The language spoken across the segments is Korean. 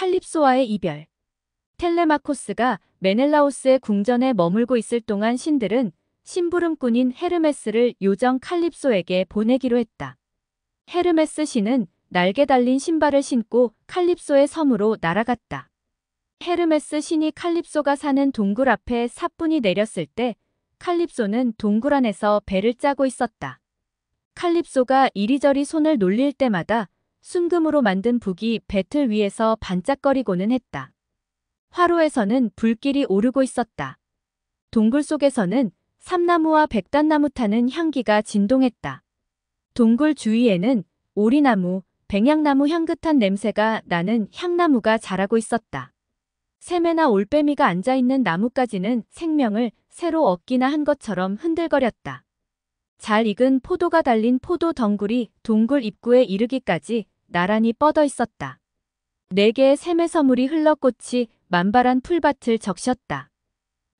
칼립소와의 이별 텔레마코스가 메넬라오스의 궁전에 머물고 있을 동안 신들은 심부름꾼인 헤르메스를 요정 칼립소에게 보내기로 했다. 헤르메스 신은 날개 달린 신발을 신고 칼립소의 섬으로 날아갔다. 헤르메스 신이 칼립소가 사는 동굴 앞에 사뿐히 내렸을 때 칼립소는 동굴 안에서 배를 짜고 있었다. 칼립소가 이리저리 손을 놀릴 때마다 순금으로 만든 북이 배틀 위에서 반짝거리고는 했다. 화로에서는 불길이 오르고 있었다. 동굴 속에서는 삼나무와 백단나무 타는 향기가 진동했다. 동굴 주위에는 오리나무, 백향나무 향긋한 냄새가 나는 향나무가 자라고 있었다. 세매나 올빼미가 앉아있는 나뭇가지는 생명을 새로 얻기나 한 것처럼 흔들거렸다. 잘 익은 포도가 달린 포도 덩굴이 동굴 입구에 이르기까지 나란히 뻗어 있었다. 네 개의 샘에서 물이 흘러 꽃이 만발한 풀밭을 적셨다.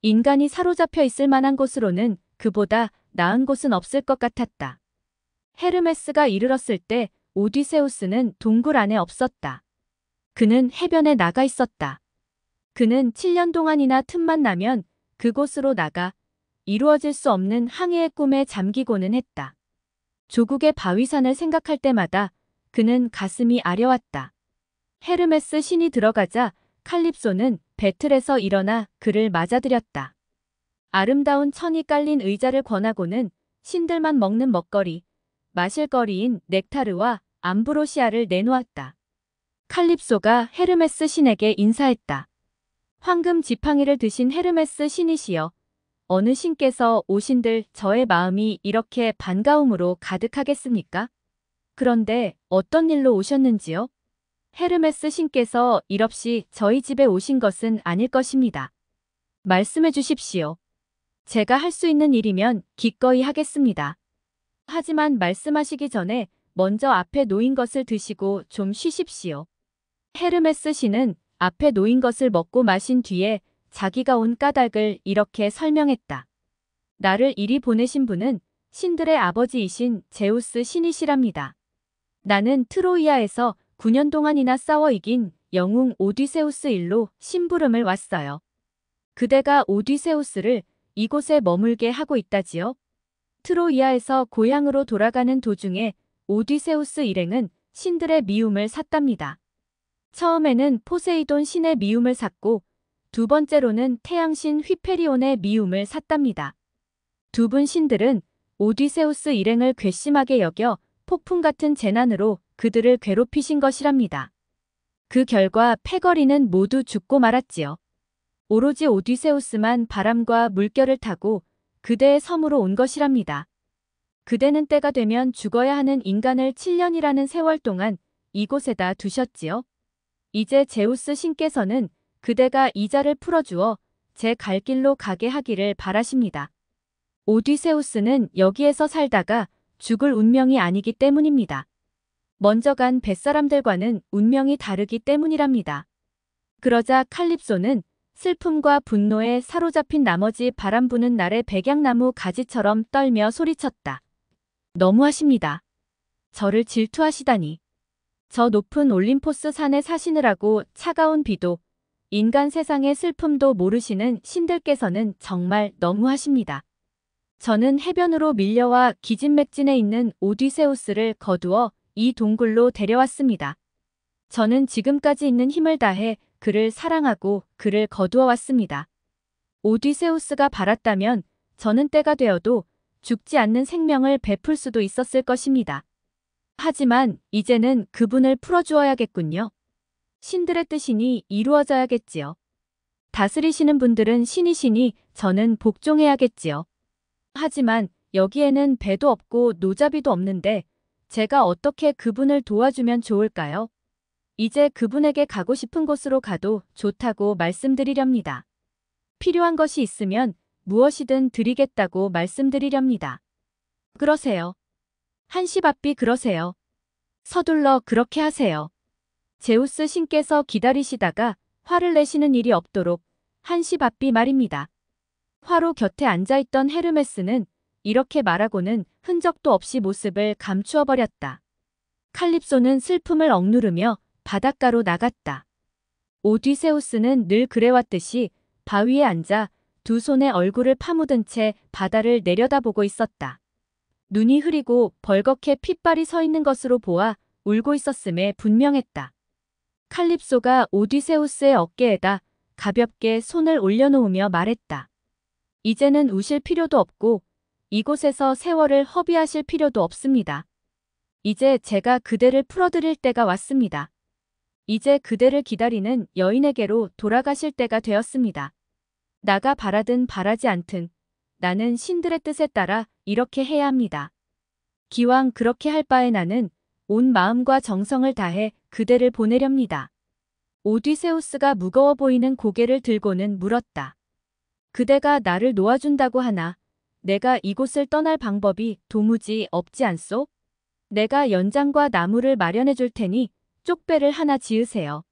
인간이 사로잡혀 있을 만한 곳으로는 그보다 나은 곳은 없을 것 같았다. 헤르메스가 이르렀을 때 오디세우스는 동굴 안에 없었다. 그는 해변에 나가 있었다. 그는 7년 동안이나 틈만 나면 그곳으로 나가 이루어질 수 없는 항해의 꿈에 잠기고는 했다. 조국의 바위산을 생각할 때마다 그는 가슴이 아려왔다. 헤르메스 신이 들어가자 칼립소는 배틀에서 일어나 그를 맞아들였다. 아름다운 천이 깔린 의자를 권하고는 신들만 먹는 먹거리, 마실거리인 넥타르와 암브로시아를 내놓았다. 칼립소가 헤르메스 신에게 인사했다. 황금 지팡이를 드신 헤르메스 신이시여. 어느 신께서 오신들 저의 마음이 이렇게 반가움으로 가득하겠습니까? 그런데 어떤 일로 오셨는지요? 헤르메스 신께서 일 없이 저희 집에 오신 것은 아닐 것입니다. 말씀해 주십시오. 제가 할 수 있는 일이면 기꺼이 하겠습니다. 하지만 말씀하시기 전에 먼저 앞에 놓인 것을 드시고 좀 쉬십시오. 헤르메스 신은 앞에 놓인 것을 먹고 마신 뒤에 자기가 온 까닭을 이렇게 설명했다. 나를 이리 보내신 분은 신들의 아버지이신 제우스 신이시랍니다. 나는 트로이아에서 9년 동안이나 싸워 이긴 영웅 오디세우스 일로 심부름을 왔어요. 그대가 오디세우스를 이곳에 머물게 하고 있다지요. 트로이아에서 고향으로 돌아가는 도중에 오디세우스 일행은 신들의 미움을 샀답니다. 처음에는 포세이돈 신의 미움을 샀고 두 번째로는 태양신 휘페리온의 미움을 샀답니다. 두 분 신들은 오디세우스 일행을 괘씸하게 여겨 폭풍 같은 재난으로 그들을 괴롭히신 것이랍니다. 그 결과 패거리는 모두 죽고 말았지요. 오로지 오디세우스만 바람과 물결을 타고 그대의 섬으로 온 것이랍니다. 그대는 때가 되면 죽어야 하는 인간을 7년이라는 세월 동안 이곳에다 두셨지요. 이제 제우스 신께서는 그대가 이자를 풀어주어 제 갈 길로 가게 하기를 바라십니다. 오디세우스는 여기에서 살다가 죽을 운명이 아니기 때문입니다. 먼저 간 뱃사람들과는 운명이 다르기 때문이랍니다. 그러자 칼립소는 슬픔과 분노에 사로잡힌 나머지 바람 부는 날에 백양나무 가지처럼 떨며 소리쳤다. 너무하십니다. 저를 질투하시다니. 저 높은 올림포스 산에 사시느라고 차가운 비도 인간 세상의 슬픔도 모르시는 신들께서는 정말 너무하십니다. 저는 해변으로 밀려와 기진맥진에 있는 오디세우스를 거두어 이 동굴로 데려왔습니다. 저는 지금까지 있는 힘을 다해 그를 사랑하고 그를 거두어 왔습니다. 오디세우스가 바랐다면 저는 때가 되어도 죽지 않는 생명을 베풀 수도 있었을 것입니다. 하지만 이제는 그분을 풀어주어야겠군요. 신들의 뜻이니 이루어져야겠지요. 다스리시는 분들은 신이시니 저는 복종해야겠지요. 하지만 여기에는 배도 없고 노잡이도 없는데 제가 어떻게 그분을 도와주면 좋을까요? 이제 그분에게 가고 싶은 곳으로 가도 좋다고 말씀드리렵니다. 필요한 것이 있으면 무엇이든 드리겠다고 말씀드리렵니다. 그러세요. 한시바삐 그러세요. 서둘러 그렇게 하세요. 제우스 신께서 기다리시다가 화를 내시는 일이 없도록 한시바삐 말입니다. 화로 곁에 앉아있던 헤르메스는 이렇게 말하고는 흔적도 없이 모습을 감추어버렸다. 칼립소는 슬픔을 억누르며 바닷가로 나갔다. 오디세우스는 늘 그래왔듯이 바위에 앉아 두 손에 얼굴을 파묻은 채 바다를 내려다보고 있었다. 눈이 흐리고 벌겋게 핏발이 서 있는 것으로 보아 울고 있었음에 분명했다. 칼립소가 오디세우스의 어깨에다 가볍게 손을 올려놓으며 말했다. 이제는 우실 필요도 없고 이곳에서 세월을 허비하실 필요도 없습니다. 이제 제가 그대를 풀어드릴 때가 왔습니다. 이제 그대를 기다리는 여인에게로 돌아가실 때가 되었습니다. 나가 바라든 바라지 않든 나는 신들의 뜻에 따라 이렇게 해야 합니다. 기왕 그렇게 할 바에 나는 온 마음과 정성을 다해 그대를 보내렵니다. 오디세우스가 무거워 보이는 고개를 들고는 물었다. 그대가 나를 놓아준다고 하나 내가 이곳을 떠날 방법이 도무지 없지 않소? 내가 연장과 나무를 마련해 줄 테니 쪽배를 하나 지으세요.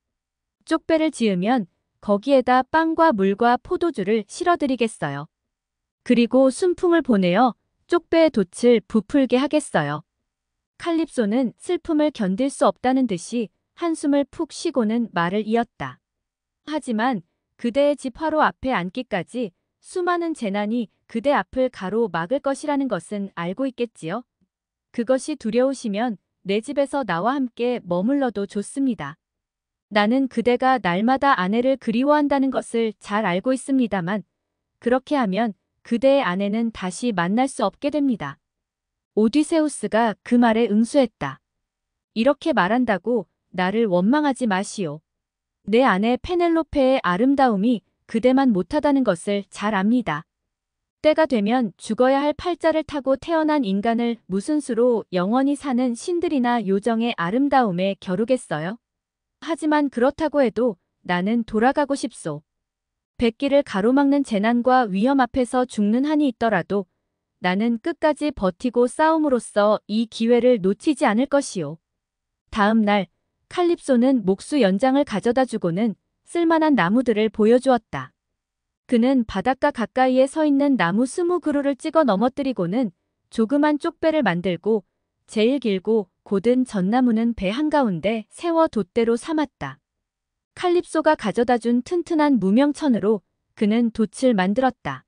쪽배를 지으면 거기에다 빵과 물과 포도주를 실어드리겠어요. 그리고 순풍을 보내어 쪽배의 돛을 부풀게 하겠어요. 칼립소는 슬픔을 견딜 수 없다는 듯이 한숨을 푹 쉬고는 말을 이었다. 하지만 그대의 집 화로 앞에 앉기까지 수많은 재난이 그대 앞을 가로막을 것이라는 것은 알고 있겠지요. 그것이 두려우시면 내 집에서 나와 함께 머물러도 좋습니다. 나는 그대가 날마다 아내를 그리워한다는 것을 잘 알고 있습니다만 그렇게 하면 그대의 아내는 다시 만날 수 없게 됩니다. 오디세우스가 그 말에 응수했다. 이렇게 말한다고 나를 원망하지 마시오. 내 아내 페넬로페의 아름다움이 그대만 못하다는 것을 잘 압니다. 때가 되면 죽어야 할 팔자를 타고 태어난 인간을 무슨 수로 영원히 사는 신들이나 요정의 아름다움에 겨루겠어요? 하지만 그렇다고 해도 나는 돌아가고 싶소. 백기를 가로막는 재난과 위험 앞에서 죽는 한이 있더라도 나는 끝까지 버티고 싸움으로써 이 기회를 놓치지 않을 것이오. 다음 날 칼립소는 목수 연장을 가져다 주고는 쓸만한 나무들을 보여주었다. 그는 바닷가 가까이에 서 있는 나무 스무 그루를 찍어 넘어뜨리고는 조그만 쪽배를 만들고 제일 길고 곧은 전나무는 배 한가운데 세워 돛대로 삼았다. 칼립소가 가져다 준 튼튼한 무명천으로 그는 돛을 만들었다.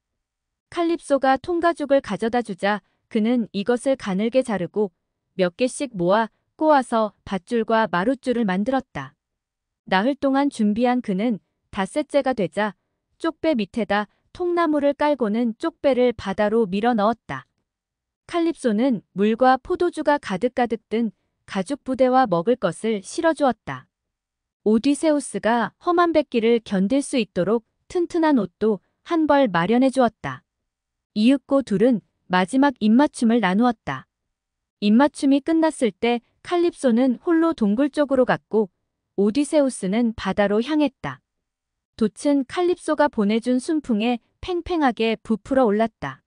칼립소가 통가죽을 가져다 주자 그는 이것을 가늘게 자르고 몇 개씩 모아 찾고 아서 밧줄과 마룻줄을 만들었다. 나흘 동안 준비한 그는 닷새째가 되자 쪽배 밑에다 통나무를 깔고는 쪽배를 바다로 밀어 넣었다. 칼립소는 물과 포도주가 가득가득 든 가죽 부대와 먹을 것을 실어주었다. 오디세우스가 험한 백기를 견딜 수 있도록 튼튼한 옷도 한 벌 마련해 주었다. 이윽고 둘은 마지막 입맞춤을 나누었다. 입맞춤이 끝났을 때 칼립소는 홀로 동굴 쪽으로 갔고 오디세우스는 바다로 향했다. 돛은 칼립소가 보내준 순풍에 팽팽하게 부풀어 올랐다.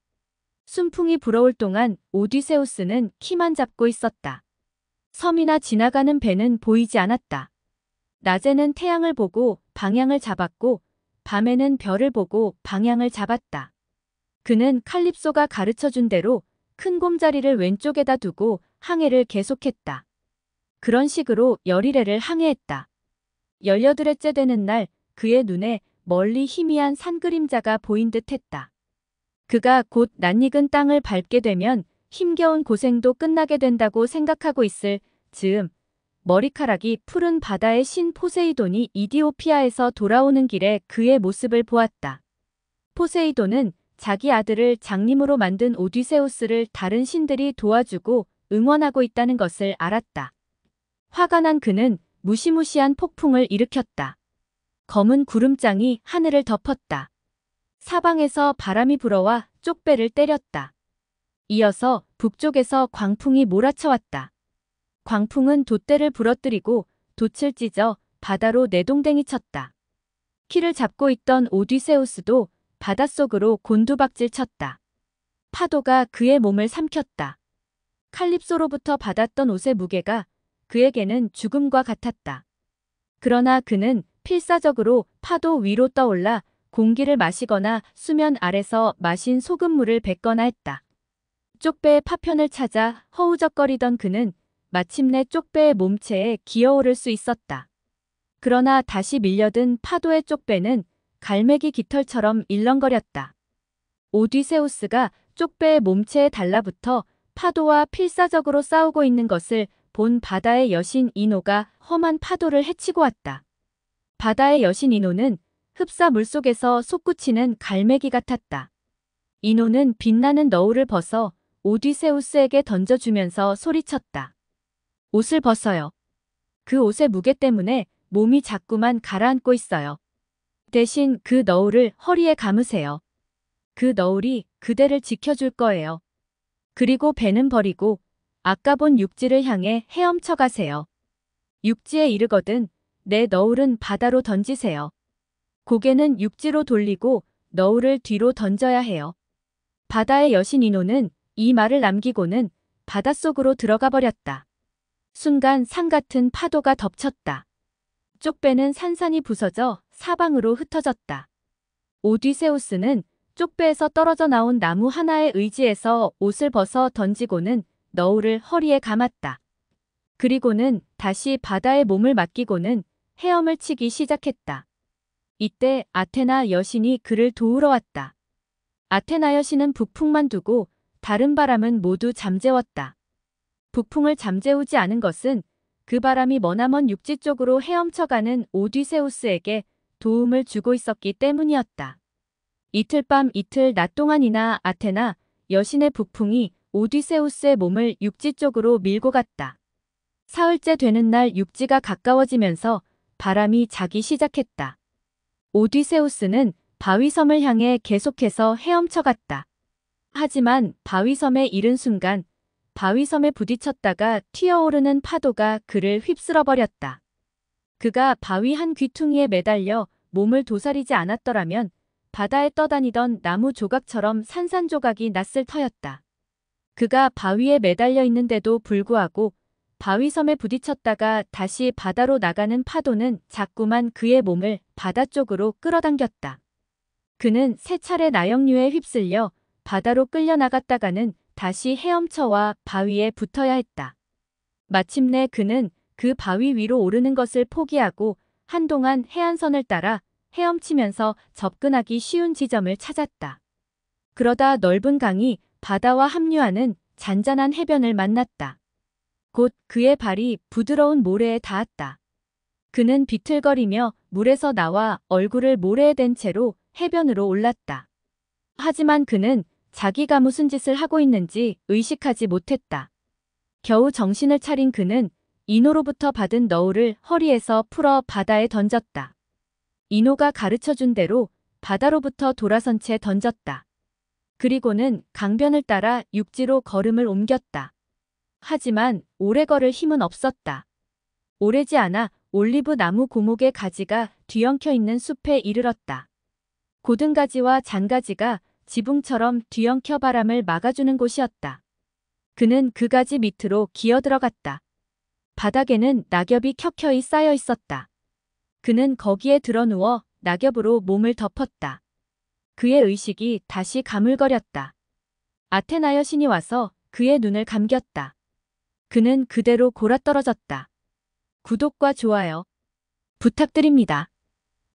순풍이 불어올 동안 오디세우스는 키만 잡고 있었다. 섬이나 지나가는 배는 보이지 않았다. 낮에는 태양을 보고 방향을 잡았고 밤에는 별을 보고 방향을 잡았다. 그는 칼립소가 가르쳐준 대로 큰 곰자리를 왼쪽에다 두고 항해를 계속했다. 그런 식으로 열이래를 항해했다. 열여드레째 되는 날 그의 눈에 멀리 희미한 산 그림자가 보인 듯 했다. 그가 곧 낯익은 땅을 밟게 되면 힘겨운 고생도 끝나게 된다고 생각하고 있을 즈음 머리카락이 푸른 바다의 신 포세이돈이 이디오피아에서 돌아오는 길에 그의 모습을 보았다. 포세이돈은 자기 아들을 장님으로 만든 오디세우스를 다른 신들이 도와주고 응원하고 있다는 것을 알았다. 화가 난 그는 무시무시한 폭풍을 일으켰다. 검은 구름장이 하늘을 덮었다. 사방에서 바람이 불어와 쪽배를 때렸다. 이어서 북쪽에서 광풍이 몰아쳐왔다. 광풍은 돛대를 부러뜨리고 돛을 찢어 바다로 내동댕이 쳤다. 키를 잡고 있던 오디세우스도 바닷속으로 곤두박질 쳤다. 파도가 그의 몸을 삼켰다. 칼립소로부터 받았던 옷의 무게가 그에게는 죽음과 같았다. 그러나 그는 필사적으로 파도 위로 떠올라 공기를 마시거나 수면 아래서 마신 소금물을 뱉거나 했다. 쪽배의 파편을 찾아 허우적거리던 그는 마침내 쪽배의 몸체에 기어오를 수 있었다. 그러나 다시 밀려든 파도의 쪽배는 갈매기 깃털처럼 일렁거렸다. 오디세우스가 쪽배의 몸체에 달라붙어 파도와 필사적으로 싸우고 있는 것을 본 바다의 여신 이노가 험한 파도를 헤치고 왔다. 바다의 여신 이노는 흡사 물속에서 솟구치는 갈매기 같았다. 이노는 빛나는 너울을 벗어 오디세우스에게 던져주면서 소리쳤다. 옷을 벗어요. 그 옷의 무게 때문에 몸이 자꾸만 가라앉고 있어요. 대신 그 너울을 허리에 감으세요. 그 너울이 그대를 지켜줄 거예요. 그리고 배는 버리고 아까 본 육지를 향해 헤엄쳐 가세요. 육지에 이르거든 내 너울은 바다로 던지세요. 고개는 육지로 돌리고 너울을 뒤로 던져야 해요. 바다의 여신 인호는 이 말을 남기고는 바닷속으로 들어가 버렸다. 순간 산 같은 파도가 덮쳤다. 앞쪽 배는 산산이 부서져 사방으로 흩어졌다. 오디세우스는 쪽배에서 떨어져 나온 나무 하나에 의지해서 옷을 벗어 던지고는 너울을 허리에 감았다. 그리고는 다시 바다에 몸을 맡기고는 헤엄을 치기 시작했다. 이때 아테나 여신이 그를 도우러 왔다. 아테나 여신은 북풍만 두고 다른 바람은 모두 잠재웠다. 북풍을 잠재우지 않은 것은 그 바람이 머나먼 육지 쪽으로 헤엄쳐가는 오디세우스에게 도움을 주고 있었기 때문이었다. 이틀 밤 이틀 낮 동안이나 아테나 여신의 북풍이 오디세우스의 몸을 육지 쪽으로 밀고 갔다. 사흘째 되는 날 육지가 가까워지면서 바람이 자기 시작했다. 오디세우스는 바위섬을 향해 계속해서 헤엄쳐갔다. 하지만 바위섬에 이른 순간 바위섬에 부딪혔다가 튀어오르는 파도가 그를 휩쓸어버렸다. 그가 바위 한 귀퉁이에 매달려 몸을 도사리지 않았더라면 바다에 떠다니던 나무 조각처럼 산산조각이 났을 터였다. 그가 바위에 매달려 있는데도 불구하고 바위섬에 부딪혔다가 다시 바다로 나가는 파도는 자꾸만 그의 몸을 바다 쪽으로 끌어당겼다. 그는 세 차례 나영류에 휩쓸려 바다로 끌려나갔다가는 다시 헤엄쳐와 바위에 붙어야 했다. 마침내 그는 그 바위 위로 오르는 것을 포기하고 한동안 해안선을 따라 헤엄치면서 접근하기 쉬운 지점을 찾았다. 그러다 넓은 강이 바다와 합류하는 잔잔한 해변을 만났다. 곧 그의 발이 부드러운 모래에 닿았다. 그는 비틀거리며 물에서 나와 얼굴을 모래에 댄 채로 해변으로 올랐다. 하지만 그는 자기가 무슨 짓을 하고 있는지 의식하지 못했다. 겨우 정신을 차린 그는 이노로부터 받은 너울을 허리에서 풀어 바다에 던졌다. 이노가 가르쳐준 대로 바다로부터 돌아선 채 던졌다. 그리고는 강변을 따라 육지로 걸음을 옮겼다. 하지만 오래 걸을 힘은 없었다. 오래지 않아 올리브 나무 고목의 가지가 뒤엉켜 있는 숲에 이르렀다. 고등가지와 장가지가 지붕처럼 뒤엉켜 바람을 막아주는 곳이었다. 그는 그 가지 밑으로 기어 들어갔다. 바닥에는 낙엽이 켜켜이 쌓여 있었다. 그는 거기에 드러 누워 낙엽으로 몸을 덮었다. 그의 의식이 다시 가물거렸다. 아테나 여신이 와서 그의 눈을 감겼다. 그는 그대로 골아떨어졌다. 구독과 좋아요 부탁드립니다.